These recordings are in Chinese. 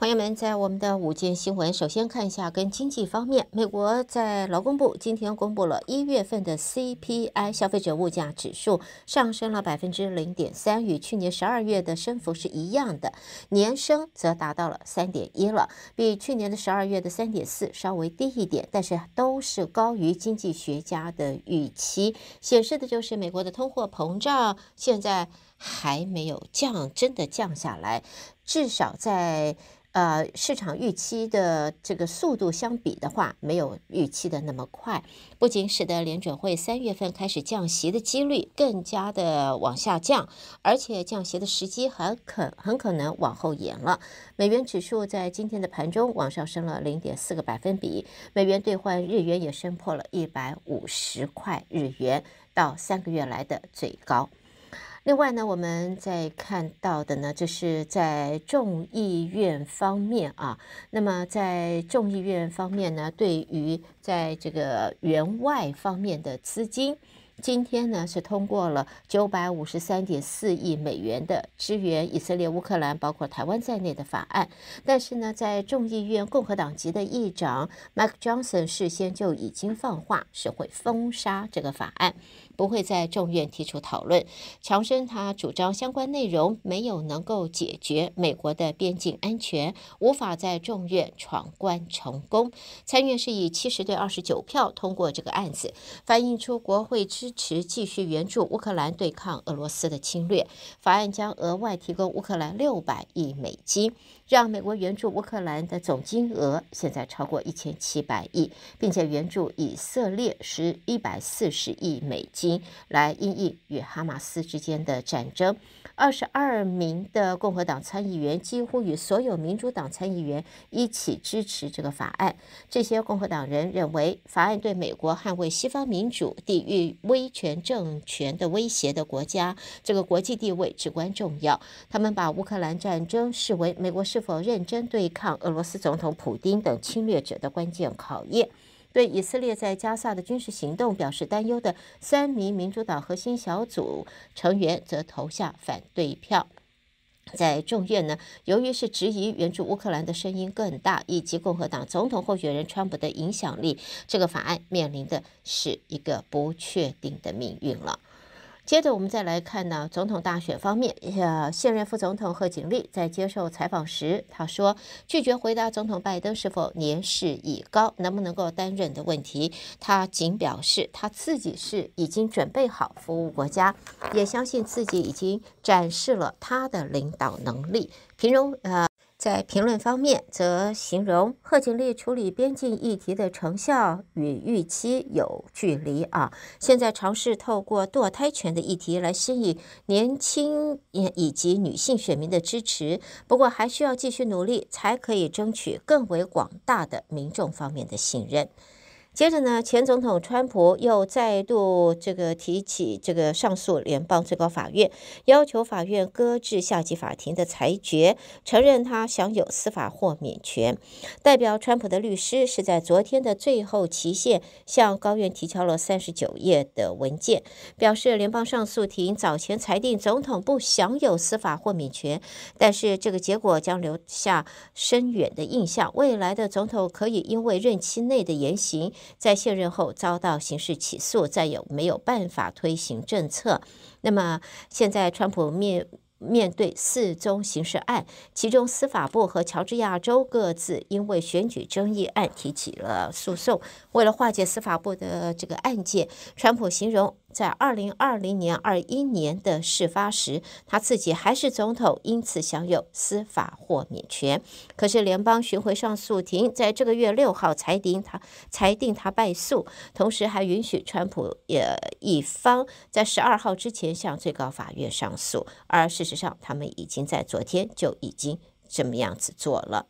朋友们，在我们的五件新闻，首先看一下跟经济方面。美国在劳工部今天公布了一月份的 CPI 消费者物价指数上升了百分之零点三，与去年十二月的升幅是一样的，年升则达到了三点一了，比去年的十二月的三点四稍微低一点，但是都是高于经济学家的预期，显示的就是美国的通货膨胀现在。还没有降，真的降下来，至少在呃市场预期的这个速度相比的话，没有预期的那么快。不仅使得联准会三月份开始降息的几率更加的往下降，而且降息的时机很可很可能往后延了。美元指数在今天的盘中往上升了零点四个百分比，美元兑换日元也升破了一百五十块日元到三个月来的最高。另外呢，我们在看到的呢，就是在众议院方面啊。那么在众议院方面呢，对于在这个员外方面的资金。今天呢是通过了九百五十三点四亿美元的支援以色列、乌克兰，包括台湾在内的法案，但是呢，在众议院共和党籍的议长 Mike Johnson 事先就已经放话，是会封杀这个法案，不会在众院提出讨论。强生他主张相关内容没有能够解决美国的边境安全，无法在众院闯关成功。参院是以七十对二十九票通过这个案子，反映出国会支。支持继续援助乌克兰对抗俄罗斯的侵略。法案将额外提供乌克兰六百亿美金，让美国援助乌克兰的总金额现在超过一千七百亿，并且援助以色列是一百四十亿美金，来应对与哈马斯之间的战争。二十二名的共和党参议员几乎与所有民主党参议员一起支持这个法案。这些共和党人认为，法案对美国捍卫西方民主、抵御威权政权的威胁的国家这个国际地位至关重要。他们把乌克兰战争视为美国是否认真对抗俄罗斯总统普京等侵略者的关键考验。对以色列在加萨的军事行动表示担忧的三名民主党核心小组成员则投下反对票。在众院呢，由于是质疑援助乌克兰的声音更大，以及共和党总统候选人川普的影响力，这个法案面临的是一个不确定的命运了。接着我们再来看呢，总统大选方面，呃，现任副总统贺锦丽在接受采访时，他说拒绝回答总统拜登是否年事已高，能不能够担任的问题。他仅表示，他自己是已经准备好服务国家，也相信自己已经展示了他的领导能力。平荣，呃。在评论方面，则形容贺锦丽处理边境议题的成效与预期有距离啊。现在尝试透过堕胎权的议题来吸引年轻以及女性选民的支持，不过还需要继续努力，才可以争取更为广大的民众方面的信任。接着呢，前总统川普又再度这个提起这个上诉，联邦最高法院要求法院搁置下级法庭的裁决，承认他享有司法豁免权。代表川普的律师是在昨天的最后期限向高院提交了三十九页的文件，表示联邦上诉庭早前裁定总统不享有司法豁免权，但是这个结果将留下深远的印象，未来的总统可以因为任期内的言行。在卸任后遭到刑事起诉，再有没有办法推行政策？那么现在，川普面面对四宗刑事案，其中司法部和乔治亚州各自因为选举争议案提起了诉讼。为了化解司法部的这个案件，川普形容。在二零二零年二一年的事发时，他自己还是总统，因此享有司法豁免权。可是联邦巡回上诉庭在这个月六号裁定他裁定他败诉，同时还允许川普也一方在十二号之前向最高法院上诉。而事实上，他们已经在昨天就已经这么样子做了。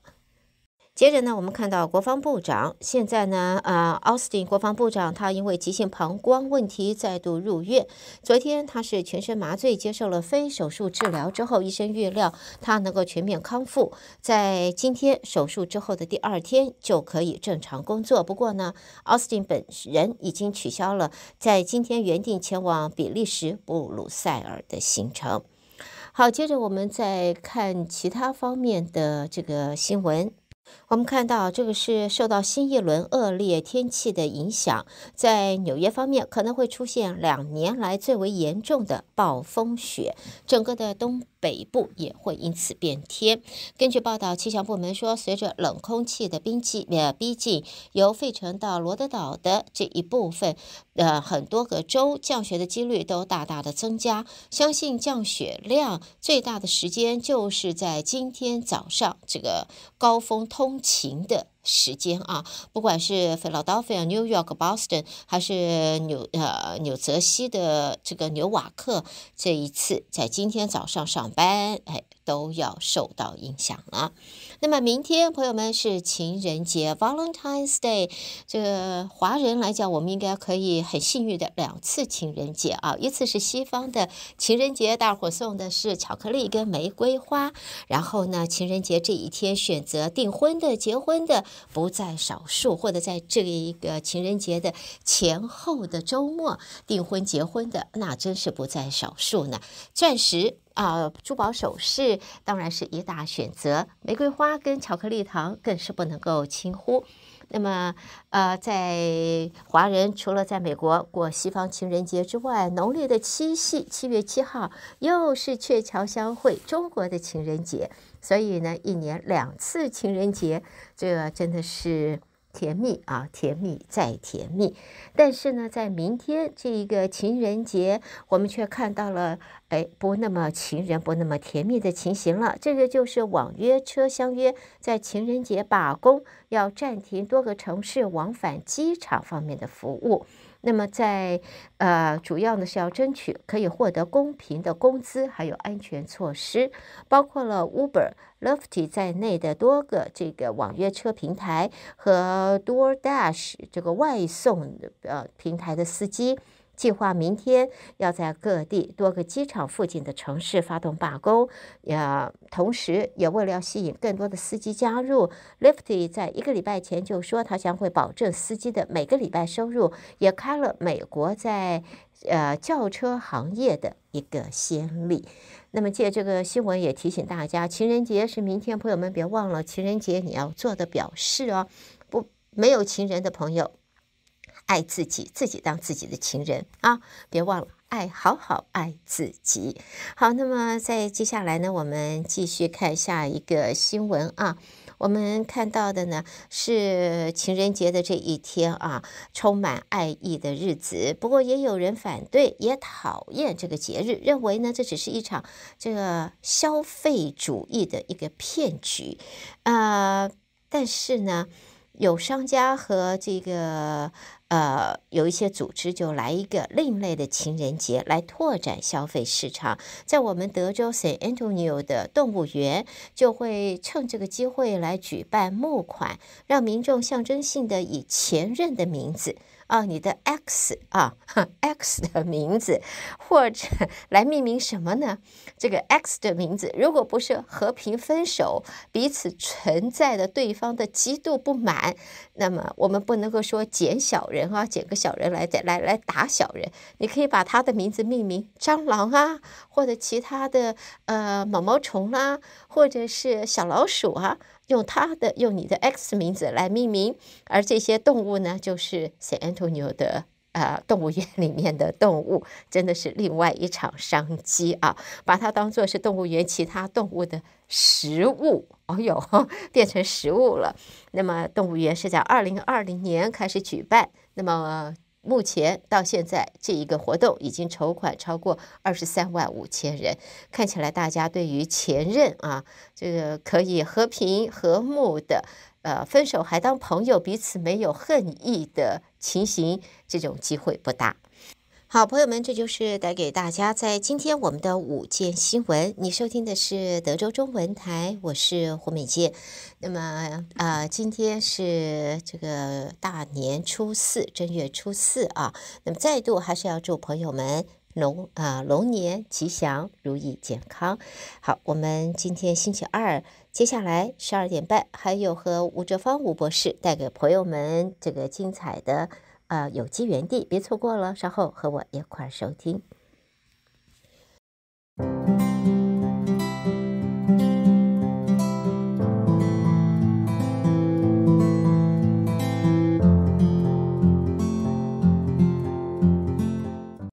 接着呢，我们看到国防部长现在呢，呃，奥斯汀国防部长他因为急性膀胱问题再度入院。昨天他是全身麻醉接受了非手术治疗之后，医生预料他能够全面康复，在今天手术之后的第二天就可以正常工作。不过呢，奥斯汀本人已经取消了在今天原定前往比利时布鲁塞尔的行程。好，接着我们再看其他方面的这个新闻。我们看到，这个是受到新一轮恶劣天气的影响，在纽约方面可能会出现两年来最为严重的暴风雪，整个的东。北部也会因此变天。根据报道，气象部门说，随着冷空气的冰期呃逼近，由费城到罗德岛的这一部分，呃，很多个州降雪的几率都大大的增加。相信降雪量最大的时间就是在今天早上这个高峰通勤的。时间啊，不管是 York、b 纽约、t o 顿，还是纽呃纽泽西的这个纽瓦克，这一次在今天早上上班，哎。都要受到影响了。那么明天，朋友们是情人节 （Valentine's Day）。这华人来讲，我们应该可以很幸运的两次情人节啊，一次是西方的情人节，大伙送的是巧克力跟玫瑰花。然后呢，情人节这一天选择订婚的、结婚的不在少数，或者在这一个情人节的前后的周末订婚、结婚的那真是不在少数呢。钻石。啊，珠宝首饰当然是一大选择，玫瑰花跟巧克力糖更是不能够轻忽。那么，呃，在华人除了在美国过西方情人节之外，农历的七夕，七月七号又是鹊桥相会，中国的情人节。所以呢，一年两次情人节，这真的是。甜蜜啊，甜蜜再甜蜜，但是呢，在明天这一个情人节，我们却看到了，哎，不那么情人，不那么甜蜜的情形了。这个就是网约车相约在情人节罢工，要暂停多个城市往返机场方面的服务。那么，在呃，主要呢是要争取可以获得公平的工资，还有安全措施，包括了 Uber、l o f t 在内的多个这个网约车平台和 DoorDash 这个外送呃平台的司机。计划明天要在各地多个机场附近的城市发动罢工，呃，同时，也为了要吸引更多的司机加入。l i f t 在一个礼拜前就说，他将会保证司机的每个礼拜收入，也开了美国在呃轿车行业的一个先例。那么借这个新闻也提醒大家，情人节是明天，朋友们别忘了情人节你要做的表示哦，不没有情人的朋友。爱自己，自己当自己的情人啊！别忘了爱，好好爱自己。好，那么在接下来呢，我们继续看下一个新闻啊。我们看到的呢是情人节的这一天啊，充满爱意的日子。不过也有人反对，也讨厌这个节日，认为呢这只是一场这个消费主义的一个骗局。呃，但是呢，有商家和这个。呃，有一些组织就来一个另类的情人节，来拓展消费市场。在我们德州 Antonio 的动物园，就会趁这个机会来举办募款，让民众象征性的以前任的名字。啊，你的 X 啊，X 的名字，或者来命名什么呢？这个 X 的名字，如果不是和平分手，彼此存在的对方的极度不满，那么我们不能够说捡小人啊，捡个小人来来来打小人。你可以把他的名字命名蟑螂啊，或者其他的呃毛毛虫啊，或者是小老鼠啊，用他的用你的 X 名字来命名，而这些动物呢，就是 San Antonio 的啊动物园里面的动物，真的是另外一场商机啊！把它当做是动物园其他动物的食物，哦哟，变成食物了。那么动物园是在二零二零年开始举办，那么。目前到现在，这一个活动已经筹款超过二十三万五千人。看起来，大家对于前任啊，这个可以和平和睦的，呃，分手还当朋友，彼此没有恨意的情形，这种机会不大。好，朋友们，这就是带给大家在今天我们的五件新闻。你收听的是德州中文台，我是胡美杰。那么，啊，今天是这个大年初四，正月初四啊。那么，再度还是要祝朋友们龙啊龙年吉祥、如意、健康。好，我们今天星期二，接下来十二点半还有和吴哲芳吴博士带给朋友们这个精彩的。呃，有机原地，别错过了，稍后和我一块儿收听。